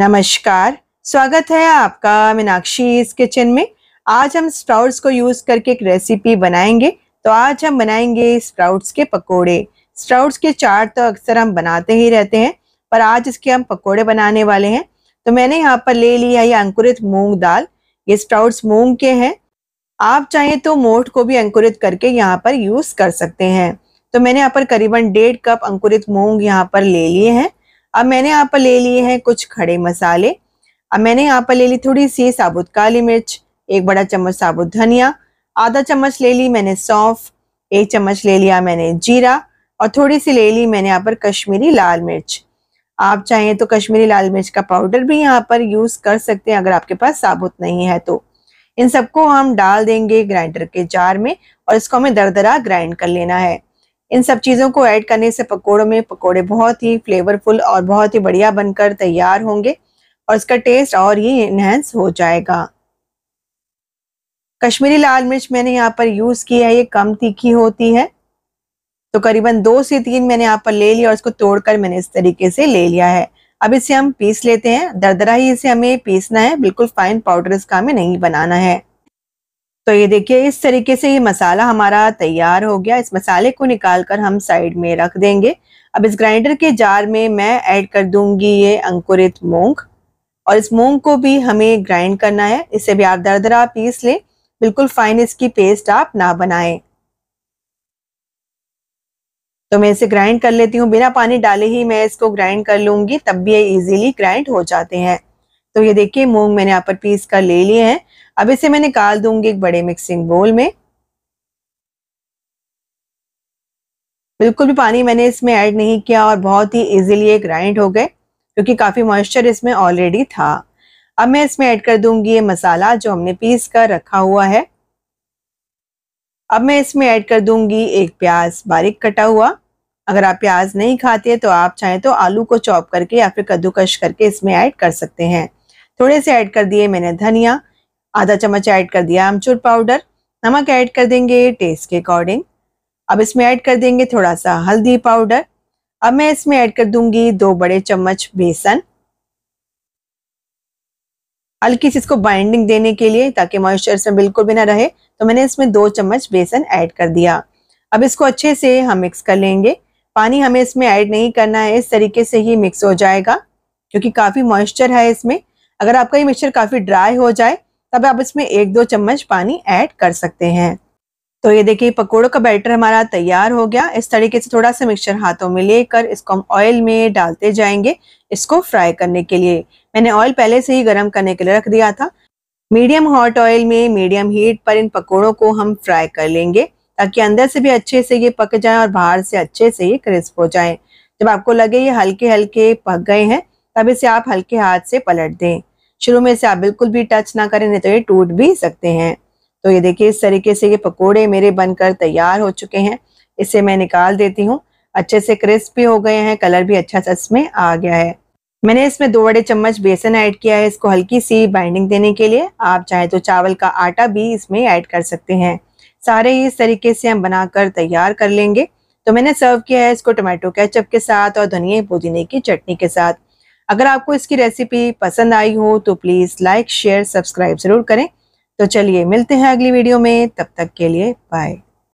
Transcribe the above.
नमस्कार स्वागत है आपका मीनाक्षी इस किचन में आज हम स्प्राउट्स को यूज करके एक रेसिपी बनाएंगे तो आज हम बनाएंगे स्प्राउट्स के पकोड़े स्प्राउट्स के चाट तो अक्सर हम बनाते ही रहते हैं पर आज इसके हम पकोड़े बनाने वाले हैं तो मैंने यहाँ पर ले लिया ये अंकुरित मूंग दाल ये स्प्राउट्स मूंग के हैं आप चाहें तो मोठ को भी अंकुरित करके यहाँ पर यूज कर सकते हैं तो मैंने यहाँ पर करीबन डेढ़ कप अंकुरित मूंग यहाँ पर ले लिए हैं अब मैंने यहाँ पर ले लिए हैं कुछ खड़े मसाले अब मैंने यहाँ पर ले ली थोड़ी सी साबुत काली मिर्च एक बड़ा चम्मच साबुत धनिया आधा चम्मच ले ली मैंने सौंफ एक चम्मच ले लिया मैंने जीरा और थोड़ी सी ले ली मैंने यहाँ पर कश्मीरी लाल मिर्च आप चाहें तो कश्मीरी लाल मिर्च का पाउडर भी यहाँ पर यूज कर सकते हैं अगर आपके पास साबुत नहीं है तो इन सबको हम डाल देंगे ग्राइंडर के जार में और इसको हमें दरदरा ग्राइंड कर लेना है इन सब चीज़ों को ऐड करने से पकोड़ों में पकोड़े बहुत ही फ्लेवरफुल और बहुत ही बढ़िया बनकर तैयार होंगे और इसका टेस्ट और ही इन्हेंस हो जाएगा कश्मीरी लाल मिर्च मैंने यहाँ पर यूज़ की है ये कम तीखी होती है तो करीबन दो से तीन मैंने यहाँ पर ले लिया और इसको तोड़कर मैंने इस तरीके से ले लिया है अब इसे हम पीस लेते हैं दरदरा ही इसे हमें पीसना है बिल्कुल फाइन पाउडर इसका हमें नहीं बनाना है तो ये देखिए इस तरीके से ये मसाला हमारा तैयार हो गया इस मसाले को निकाल कर हम साइड में रख देंगे अब इस ग्राइंडर के जार में मैं ऐड कर दूंगी ये अंकुरित मूंग और इस मूंग को भी हमें ग्राइंड करना है इसे भी आप दरदरा पीस लें बिल्कुल फाइन इसकी पेस्ट आप ना बनाएं तो मैं इसे ग्राइंड कर लेती हूँ बिना पानी डाले ही मैं इसको ग्राइंड कर लूंगी तब भी ये इजीली ग्राइंड हो जाते हैं तो ये देखिए मूंग मैंने यहाँ पर पीस कर ले लिए हैं अब इसे मैं निकाल दूंगी एक बड़े मिक्सिंग बोल में बिल्कुल भी पानी मैंने इसमें ऐड नहीं किया और बहुत ही इजीली ये ग्राइंड हो गए क्योंकि काफ़ी मॉइस्चर इसमें ऑलरेडी था अब मैं इसमें ऐड कर दूंगी ये मसाला जो हमने पीस कर रखा हुआ है अब मैं इसमें ऐड कर दूंगी एक प्याज बारीक कटा हुआ अगर आप प्याज नहीं खाते तो आप चाहें तो आलू को चॉप करके या फिर कद्दूकश करके इसमें ऐड कर सकते हैं थोड़े से ऐड कर दिए मैंने धनिया आधा चम्मच ऐड कर दिया आमचूर पाउडर नमक ऐड कर देंगे टेस्ट के अकॉर्डिंग अब इसमें ऐड कर देंगे थोड़ा सा हल्दी पाउडर अब मैं इसमें ऐड कर दूंगी दो बड़े चम्मच बेसन हल्की सी इसको बाइंडिंग देने के लिए ताकि मॉइस्चर इसमें बिल्कुल भी ना रहे तो मैंने इसमें दो चम्मच बेसन ऐड कर दिया अब इसको अच्छे से हम मिक्स कर लेंगे पानी हमें इसमें ऐड नहीं करना है इस तरीके से ही मिक्स हो जाएगा क्योंकि काफ़ी मॉइस्चर है इसमें अगर आपका ये मिक्सचर काफ़ी ड्राई हो जाए तब आप इसमें एक दो चम्मच पानी ऐड कर सकते हैं तो ये देखिए पकोड़ों का बैटर हमारा तैयार हो गया इस तरीके से थोड़ा सा मिक्सचर हाथों में लेकर इसको हम ऑयल में डालते जाएंगे इसको फ्राई करने के लिए मैंने ऑयल पहले से ही गर्म करने के लिए रख दिया था मीडियम हॉट ऑयल में मीडियम हीट पर इन पकोड़ों को हम फ्राई कर लेंगे ताकि अंदर से भी अच्छे से ये पक जाए और बाहर से अच्छे से ये क्रिस्प हो जाए जब आपको लगे ये हल्के हल्के पक गए हैं तब इसे आप हल्के हाथ से पलट दें शुरू में इसे आप बिल्कुल भी टच ना करें नहीं तो ये टूट भी सकते हैं तो ये देखिए इस तरीके से ये पकोड़े मेरे बनकर तैयार हो चुके हैं इसे मैं निकाल देती हूँ अच्छे से क्रिस्प भी हो गए हैं कलर भी अच्छा सा इसमें आ गया है मैंने इसमें दो बड़े चम्मच बेसन ऐड किया है इसको हल्की सी बाइंडिंग देने के लिए आप चाहे तो चावल का आटा भी इसमें ऐड कर सकते हैं सारे ही इस तरीके से हम बनाकर तैयार कर लेंगे तो मैंने सर्व किया है इसको टोमेटो केचप के साथ और धनिया पुदीने की चटनी के साथ अगर आपको इसकी रेसिपी पसंद आई हो तो प्लीज़ लाइक शेयर सब्सक्राइब ज़रूर करें तो चलिए मिलते हैं अगली वीडियो में तब तक के लिए बाय